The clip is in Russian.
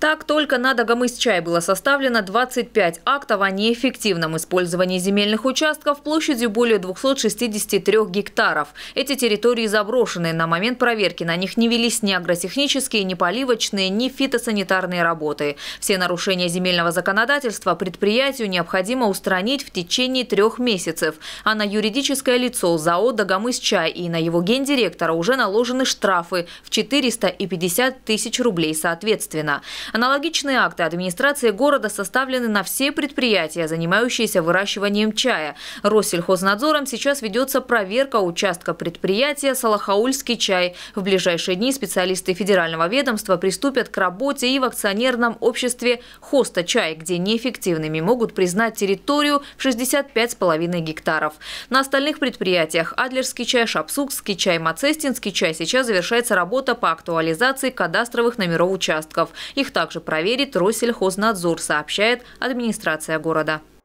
Так, только на Дагомыс-Чай было составлено 25 актов о неэффективном использовании земельных участков площадью более 263 гектаров. Эти территории заброшены. На момент проверки на них не велись ни агротехнические, ни поливочные, ни фитосанитарные работы. Все нарушения земельного законодательства предприятию необходимо устранить в течение трех месяцев. А на юридическое лицо ЗАО «Дагомыс-Чай» и на его гендиректора уже наложены штрафы в 450 тысяч рублей соответственно. Аналогичные акты администрации города составлены на все предприятия, занимающиеся выращиванием чая. Россельхознадзором сейчас ведется проверка участка предприятия «Салахаульский чай». В ближайшие дни специалисты федерального ведомства приступят к работе и в акционерном обществе «Хоста чай», где неэффективными могут признать территорию в 65,5 гектаров. На остальных предприятиях Адлерский чай, Шапсукский чай, Мацестинский чай сейчас завершается работа по актуализации кадастровых номеров участков. Их также проверит Россельхознадзор, сообщает администрация города.